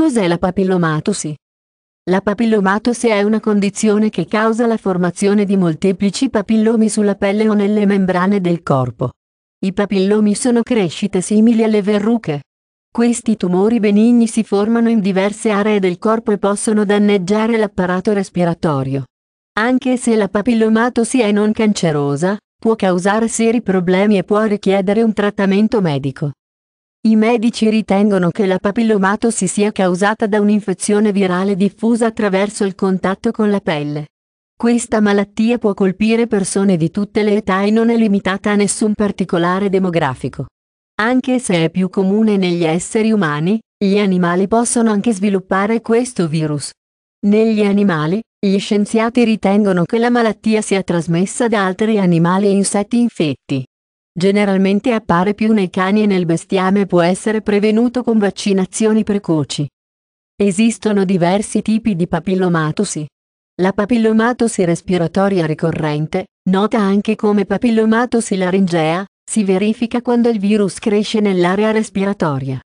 Cos'è la papillomatosi? La papillomatosi è una condizione che causa la formazione di molteplici papillomi sulla pelle o nelle membrane del corpo. I papillomi sono crescite simili alle verruche. Questi tumori benigni si formano in diverse aree del corpo e possono danneggiare l'apparato respiratorio. Anche se la papillomatosi è non cancerosa, può causare seri problemi e può richiedere un trattamento medico. I medici ritengono che la papillomatosi sia causata da un'infezione virale diffusa attraverso il contatto con la pelle. Questa malattia può colpire persone di tutte le età e non è limitata a nessun particolare demografico. Anche se è più comune negli esseri umani, gli animali possono anche sviluppare questo virus. Negli animali, gli scienziati ritengono che la malattia sia trasmessa da altri animali e insetti infetti. Generalmente appare più nei cani e nel bestiame e può essere prevenuto con vaccinazioni precoci. Esistono diversi tipi di papillomatosi. La papillomatosi respiratoria ricorrente, nota anche come papillomatosi laringea, si verifica quando il virus cresce nell'area respiratoria.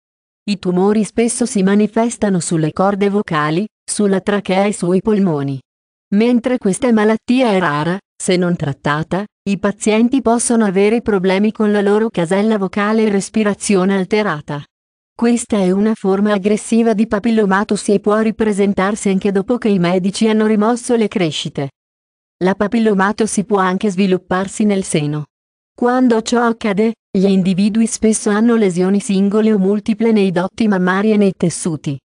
I tumori spesso si manifestano sulle corde vocali, sulla trachea e sui polmoni. Mentre questa malattia è rara, se non trattata, i pazienti possono avere problemi con la loro casella vocale e respirazione alterata. Questa è una forma aggressiva di papillomatosi e può ripresentarsi anche dopo che i medici hanno rimosso le crescite. La papillomatosi può anche svilupparsi nel seno. Quando ciò accade, gli individui spesso hanno lesioni singole o multiple nei dotti mammari e nei tessuti.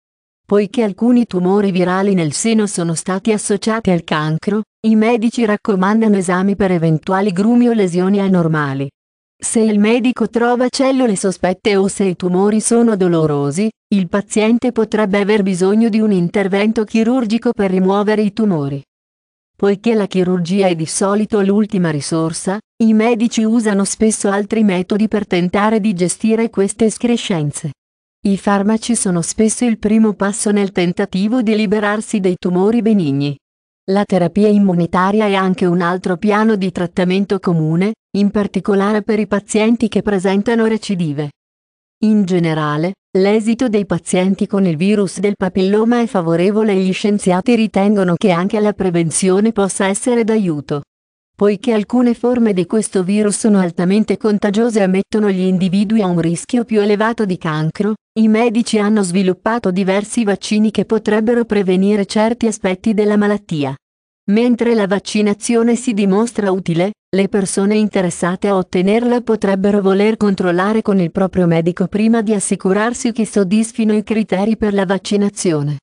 Poiché alcuni tumori virali nel seno sono stati associati al cancro, i medici raccomandano esami per eventuali grumi o lesioni anormali. Se il medico trova cellule sospette o se i tumori sono dolorosi, il paziente potrebbe aver bisogno di un intervento chirurgico per rimuovere i tumori. Poiché la chirurgia è di solito l'ultima risorsa, i medici usano spesso altri metodi per tentare di gestire queste escrescenze. I farmaci sono spesso il primo passo nel tentativo di liberarsi dei tumori benigni. La terapia immunitaria è anche un altro piano di trattamento comune, in particolare per i pazienti che presentano recidive. In generale, l'esito dei pazienti con il virus del papilloma è favorevole e gli scienziati ritengono che anche la prevenzione possa essere d'aiuto. Poiché alcune forme di questo virus sono altamente contagiose e mettono gli individui a un rischio più elevato di cancro, i medici hanno sviluppato diversi vaccini che potrebbero prevenire certi aspetti della malattia. Mentre la vaccinazione si dimostra utile, le persone interessate a ottenerla potrebbero voler controllare con il proprio medico prima di assicurarsi che soddisfino i criteri per la vaccinazione.